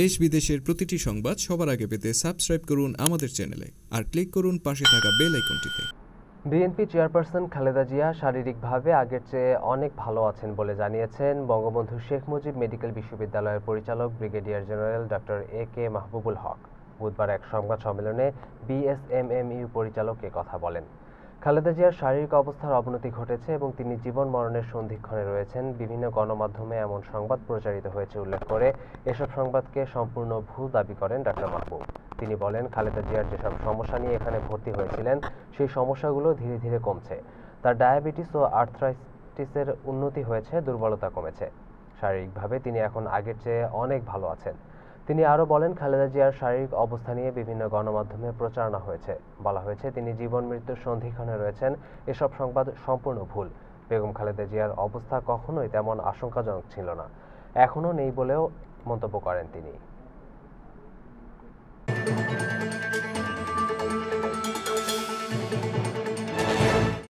দেশ বিদেশের প্রতিটি সংবাদ সবার আগে পেতে সাবস্ক্রাইব করুন আমাদের চ্যানেলে আর ক্লিক করুন পাশে থাকা বেল আইকনটিতে বিএনপি চেয়ারপারসন খালেদা জিয়া শারীরিকভাবে আগের চেয়ে অনেক ভালো আছেন বলে জানিয়েছেন বঙ্গবন্ধু শেখ মুজিব মেডিকেল বিশ্ববিদ্যালয়ের পরিচালক brigadier general doctor A K Mahbubul Haque বুধবার এক সংবাদ সম্মেলনে বিএসএমএমইউ পরিচালক এ কথা বলেন খালেদা জিয়ার শারীরিক অবস্থার অবনতি ঘটেছে এবং তিনি জীবন মরণের সন্ধিক্ষণে রয়েছেন বিভিন্ন গণমাধ্যমে এমন সংবাদ প্রচারিত হয়েছে উল্লেখ করে এসব সংবাদকে সম্পূর্ণ ভুল দাবি করেন ডাক্তার মাহবুব তিনি বলেন খালেদা জিয়ার যেসব সমস্যা নিয়ে এখানে ভর্তি হয়েছিলেন সেই সমস্যাগুলো ধীরে ধীরে কমছে তার ডায়াবেটিস ও আর্থ্রাইটিসের উন্নতি হয়েছে দুর্বলতা কমেছে শারীরিকভাবে তিনি এখন আগের চেয়ে অনেক ভালো আছেন তিনি আরও বলেন খালেদা জিয়ার শারীরিক অবস্থা নিয়ে বিভিন্ন গণমাধ্যমে প্রচারণা হয়েছে বলা হয়েছে তিনি জীবন মৃত্যুর সন্ধিক্ষণে রয়েছেন এসব সংবাদ সম্পূর্ণ ভুল বেগম খালেদা জিয়ার অবস্থা কখনোই তেমন আশঙ্কাজনক ছিল না এখনও নেই বলেও মন্তব্য করেন তিনি